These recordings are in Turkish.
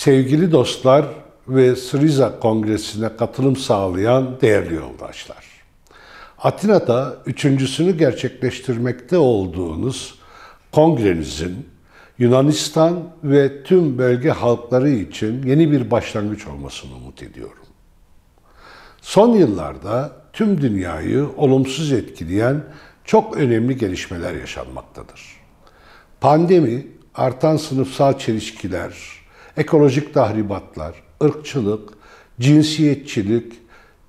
Sevgili dostlar ve Syriza Kongresi'ne katılım sağlayan değerli yoldaşlar. Atina'da üçüncüsünü gerçekleştirmekte olduğunuz kongrenizin Yunanistan ve tüm bölge halkları için yeni bir başlangıç olmasını umut ediyorum. Son yıllarda tüm dünyayı olumsuz etkileyen çok önemli gelişmeler yaşanmaktadır. Pandemi, artan sınıfsal çelişkiler, ekolojik tahribatlar, ırkçılık, cinsiyetçilik,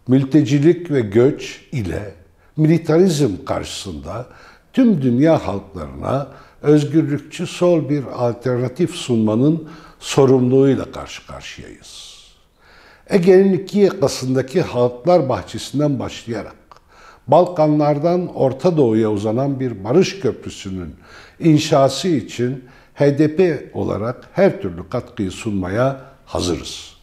mültecilik ve göç ile militarizm karşısında tüm dünya halklarına özgürlükçü sol bir alternatif sunmanın sorumluluğuyla karşı karşıyayız. Ege'nin iki yakasındaki Halklar Bahçesi'nden başlayarak Balkanlardan Orta Doğu'ya uzanan bir barış köprüsünün inşası için HDP olarak her türlü katkıyı sunmaya hazırız.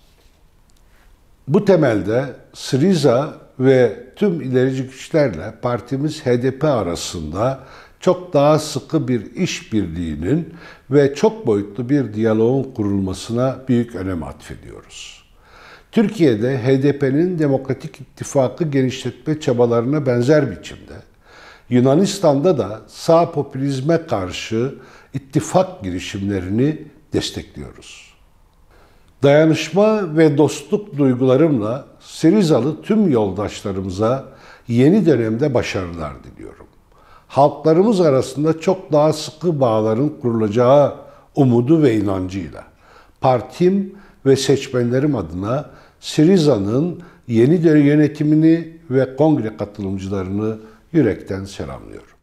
Bu temelde Sriza ve tüm ilerici güçlerle partimiz HDP arasında çok daha sıkı bir işbirliğinin ve çok boyutlu bir diyaloğun kurulmasına büyük önem atfediyoruz. Türkiye'de HDP'nin Demokratik ittifakı genişletme çabalarına benzer biçimde Yunanistan'da da sağ popülizme karşı ittifak girişimlerini destekliyoruz. Dayanışma ve dostluk duygularımla Sirizalı tüm yoldaşlarımıza yeni dönemde başarılar diliyorum. Halklarımız arasında çok daha sıkı bağların kurulacağı umudu ve inancıyla partim ve seçmenlerim adına Siriza'nın yeni yönetimini ve kongre katılımcılarını yürekten selamlıyorum.